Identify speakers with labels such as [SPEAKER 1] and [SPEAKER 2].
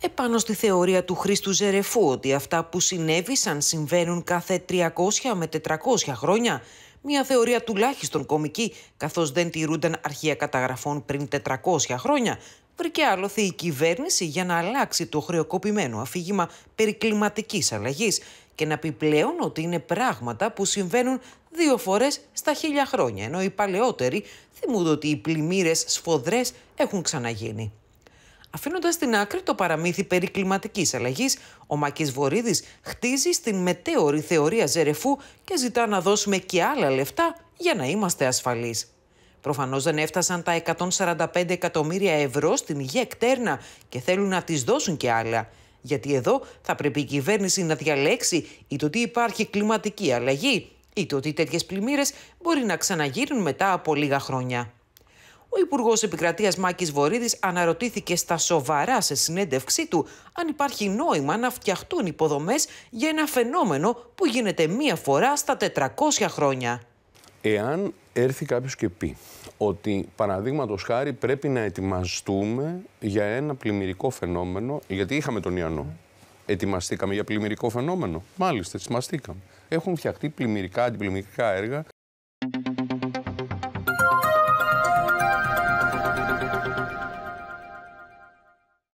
[SPEAKER 1] επάνω στη θεωρία του Χρήστου Ζερεφού ότι αυτά που συνέβησαν συμβαίνουν κάθε 300 με 400 χρόνια, μια θεωρία τουλάχιστον κομική, καθώς δεν τηρούνταν αρχεία καταγραφών πριν 400 χρόνια, βρήκε άλλοθε η κυβέρνηση για να αλλάξει το χρεοκοπημένο αφήγημα περί κλιματικής αλλαγής και να πει πλέον ότι είναι πράγματα που συμβαίνουν δύο φορές στα χίλια χρόνια, ενώ οι παλαιότεροι θυμούνται ότι οι πλημμύρες σφοδρές έχουν ξαναγίνει. Αφήνοντας στην άκρη το παραμύθι περί κλιματικής αλλαγής, ο Μακής Βορύδης χτίζει στην μετέωρη θεωρία Ζερεφού και ζητά να δώσουμε και άλλα λεφτά για να είμαστε ασφαλείς. Προφανώς δεν έφτασαν τα 145 εκατομμύρια ευρώ στην υγεία εκτέρνα και θέλουν να τις δώσουν και άλλα. Γιατί εδώ θα πρέπει η κυβέρνηση να διαλέξει είτε ότι υπάρχει κλιματική αλλαγή, είτε ότι τέτοιες πλημμύρες μπορεί να ξαναγίνουν μετά από λίγα χρόνια. Ο Υπουργός Επικρατείας Μάκης Βορύδης αναρωτήθηκε στα σοβαρά σε συνέντευξή του αν υπάρχει νόημα να φτιαχτούν υποδομές για ένα φαινόμενο που γίνεται μία φορά στα 400 χρόνια.
[SPEAKER 2] Εάν έρθει κάποιος και πει ότι παραδείγματος χάρη πρέπει να ετοιμαστούμε για ένα πλημμυρικό φαινόμενο, γιατί είχαμε τον Ιαννό. Ετοιμαστήκαμε για πλημμυρικό φαινόμενο. Μάλιστα, ετοιμαστήκαμε. Έχουν φτιαχτεί πλημμυρικά, αντιπλημμυρικά έργα.